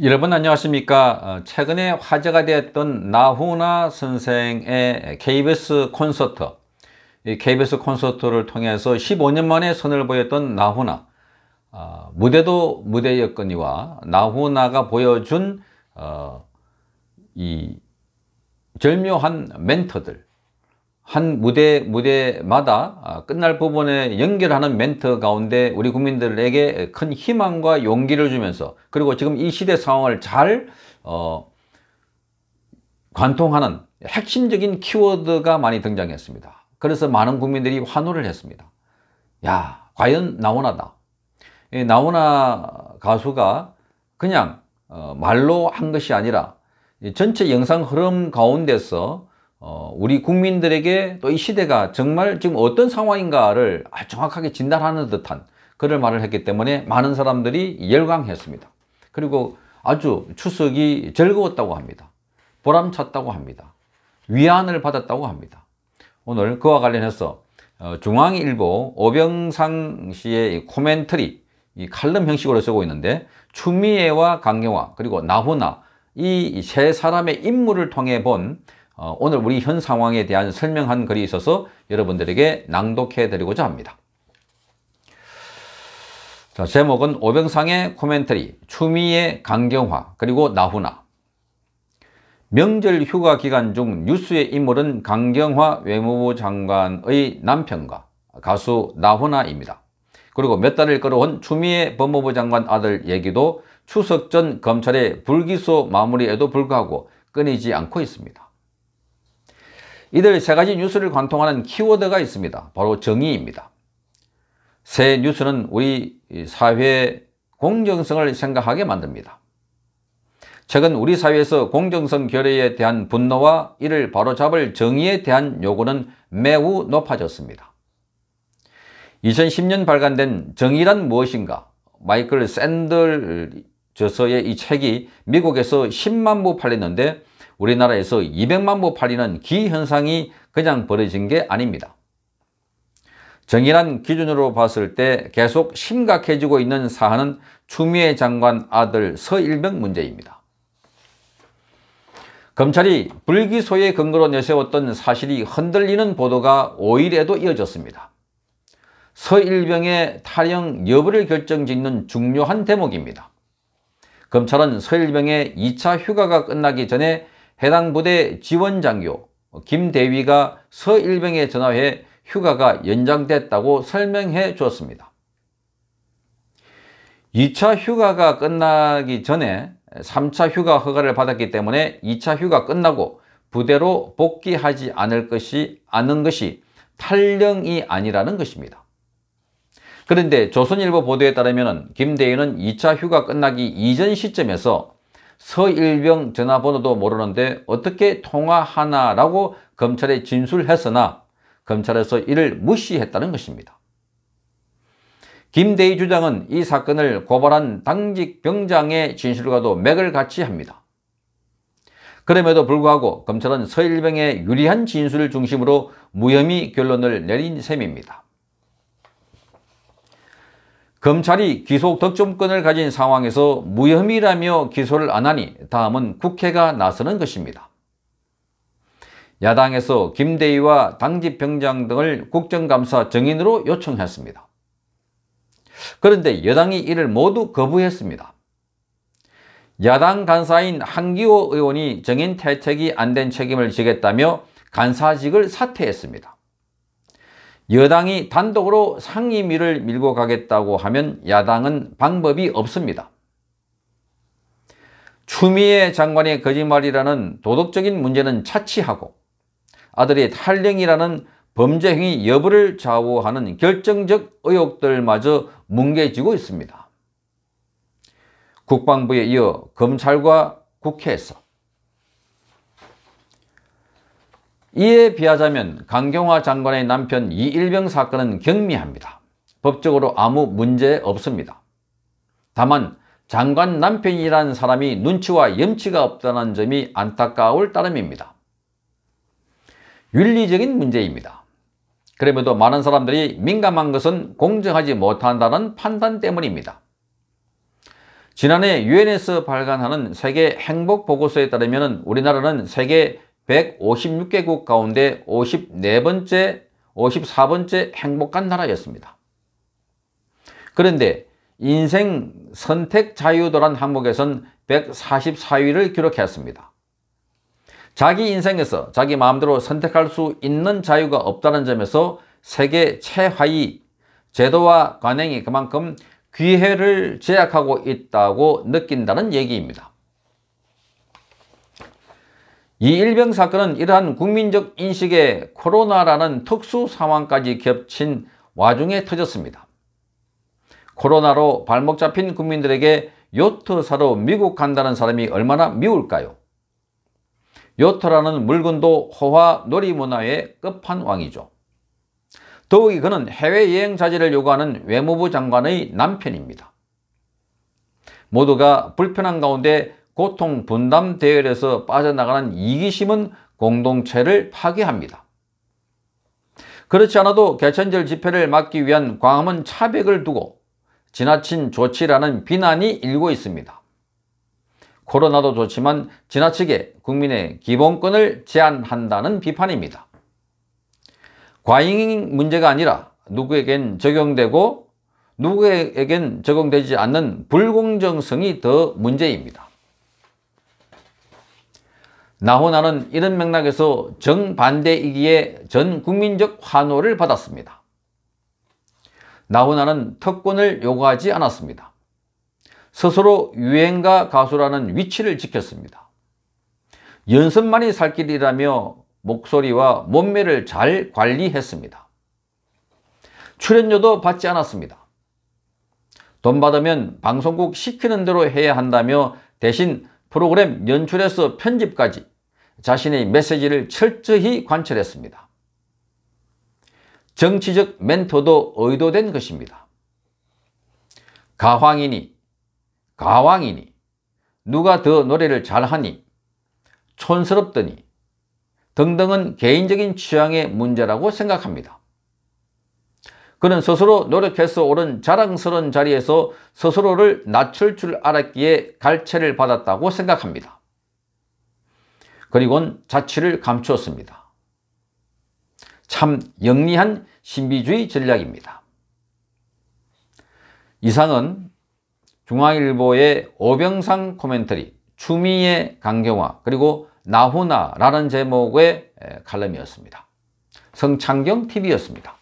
여러분 안녕하십니까 어, 최근에 화제가 되었던 나훈아 선생의 KBS 콘서트 KBS 콘서트를 통해서 15년 만에 선을 보였던 나훈아 어, 무대도 무대였거니와 나훈아가 보여준 어, 이 절묘한 멘트들 한 무대 무대마다 아, 끝날 부분에 연결하는 멘트 가운데 우리 국민들에게 큰 희망과 용기를 주면서 그리고 지금 이 시대 상황을 잘 어, 관통하는 핵심적인 키워드가 많이 등장했습니다. 그래서 많은 국민들이 환호를 했습니다. 야 과연 나훈아다. 나훈아 가수가 그냥 어, 말로 한 것이 아니라 전체 영상 흐름 가운데서 어, 우리 국민들에게 또 이 시대가 정말 지금 어떤 상황인가를 아, 정확하게 진단하는 듯한 그런 말을 했기 때문에 많은 사람들이 열광했습니다. 그리고 아주 추석이 즐거웠다고 합니다. 보람찼다고 합니다. 위안을 받았다고 합니다. 오늘 그와 관련해서 어, 중앙일보 오병상 씨의 코멘터리 이 칼럼 형식으로 쓰고 있는데 추미애와 강경화 그리고 나훈아 이 세 사람의 임무를 통해 본 어, 오늘 우리 현 상황에 대한 설명한 글이 있어서 여러분들에게 낭독해 드리고자 합니다. 자, 제목은 오병상의 코멘터리, 추미애 강경화, 그리고 나훈아. 명절 휴가 기간 중 뉴스의 인물은 강경화 외무부 장관의 남편과 가수 나훈아입니다. 그리고 몇 달을 끌어온 추미애 법무부 장관 아들 얘기도 추석 전 검찰의 불기소 마무리에도 불구하고 끊이지 않고 있습니다. 이들 세 가지 뉴스를 관통하는 키워드가 있습니다. 바로 정의입니다. 새 뉴스는 우리 사회의 공정성을 생각하게 만듭니다. 최근 우리 사회에서 공정성 결의에 대한 분노와 이를 바로잡을 정의에 대한 요구는 매우 높아졌습니다. 2010년 발간된 정의란 무엇인가? 마이클 샌들 저서의 이 책이 미국에서 10만 부 팔렸는데 우리나라에서 200만 부 팔리는 기현상이 그냥 벌어진 게 아닙니다. 정의란 기준으로 봤을 때 계속 심각해지고 있는 사안은 추미애 장관 아들 서일병 문제입니다. 검찰이 불기소의 근거로 내세웠던 사실이 흔들리는 보도가 5일에도 이어졌습니다. 서일병의 탈영 여부를 결정짓는 중요한 대목입니다. 검찰은 서일병의 2차 휴가가 끝나기 전에 해당 부대 지원장교 김대위가 서일병에 전화해 휴가가 연장됐다고 설명해 주었습니다. 2차 휴가가 끝나기 전에 3차 휴가 허가를 받았기 때문에 2차 휴가 끝나고 부대로 복귀하지 않을 것이 않은 것이 탈령이 아니라는 것입니다. 그런데 조선일보 보도에 따르면 김대희는 2차 휴가 끝나기 이전 시점에서 서일병 전화번호도 모르는데 어떻게 통화하나라고 검찰에 진술했으나 검찰에서 이를 무시했다는 것입니다. 김대희 주장은 이 사건을 고발한 당직 병장의 진술과도 맥을 같이 합니다. 그럼에도 불구하고 검찰은 서일병의 유리한 진술을 중심으로 무혐의 결론을 내린 셈입니다. 검찰이 기소 득점권을 가진 상황에서 무혐의라며 기소를 안 하니 다음은 국회가 나서는 것입니다. 야당에서 김대희와 당직병장 등을 국정감사 증인으로 요청했습니다. 그런데 여당이 이를 모두 거부했습니다. 야당 간사인 한기호 의원이 증인 탈택이 안 된 책임을 지겠다며 간사직을 사퇴했습니다. 여당이 단독으로 상임위를 밀고 가겠다고 하면 야당은 방법이 없습니다. 추미애 장관의 거짓말이라는 도덕적인 문제는 차치하고 아들의 탈령이라는 범죄 행위 여부를 좌우하는 결정적 의혹들마저 뭉개지고 있습니다. 국방부에 이어 검찰과 국회에서 이에 비하자면 강경화 장관의 남편 이일병 사건은 경미합니다. 법적으로 아무 문제 없습니다. 다만 장관 남편이란 사람이 눈치와 염치가 없다는 점이 안타까울 따름입니다. 윤리적인 문제입니다. 그럼에도 많은 사람들이 민감한 것은 공정하지 못한다는 판단 때문입니다. 지난해 UN에서 발간하는 세계 행복보고서에 따르면 우리나라는 세계 156개국 가운데 54번째, 54번째 행복한 나라였습니다. 그런데 인생 선택 자유도란 항목에선 144위를 기록했습니다. 자기 인생에서 자기 마음대로 선택할 수 있는 자유가 없다는 점에서 세계 최하위 제도와 관행이 그만큼 귀해를 제약하고 있다고 느낀다는 얘기입니다. 이 일병 사건은 이러한 국민적 인식에 코로나라는 특수 상황까지 겹친 와중에 터졌습니다. 코로나로 발목 잡힌 국민들에게 요트 사러 미국 간다는 사람이 얼마나 미울까요? 요트라는 물건도 호화 놀이 문화의 끝판왕이죠. 더욱이 그는 해외여행 자제를 요구하는 외무부 장관의 남편입니다. 모두가 불편한 가운데 고통 분담 대열에서 빠져나가는 이기심은 공동체를 파괴합니다. 그렇지 않아도 개천절 집회를 막기 위한 광화문 차벽을 두고 지나친 조치라는 비난이 일고 있습니다. 코로나도 좋지만 지나치게 국민의 기본권을 제한한다는 비판입니다. 과잉 문제가 아니라 누구에겐 적용되고 누구에겐 적용되지 않는 불공정성이 더 문제입니다. 나훈아는 이런 맥락에서 정반대이기에 전 국민적 환호를 받았습니다. 나훈아는 특권을 요구하지 않았습니다. 스스로 유행가 가수라는 위치를 지켰습니다. 연습만이 살 길이라며 목소리와 몸매를 잘 관리했습니다. 출연료도 받지 않았습니다. 돈 받으면 방송국 시키는 대로 해야 한다며 대신 프로그램 연출에서 편집까지 자신의 메시지를 철저히 관찰했습니다 정치적 멘토도 의도된 것입니다. 가황이니 가왕이니 누가 더 노래를 잘하니 촌스럽더니 등등은 개인적인 취향의 문제라고 생각합니다. 그는 스스로 노력해서 오른 자랑스러운 자리에서 스스로를 낮출 줄 알았기에 갈채를 받았다고 생각합니다. 그리곤 자취를 감추었습니다. 참 영리한 신비주의 전략입니다. 이상은 중앙일보의 오병상 코멘터리, 추미애 강경화, 그리고 나훈아라는 제목의 칼럼이었습니다. 성창경TV였습니다.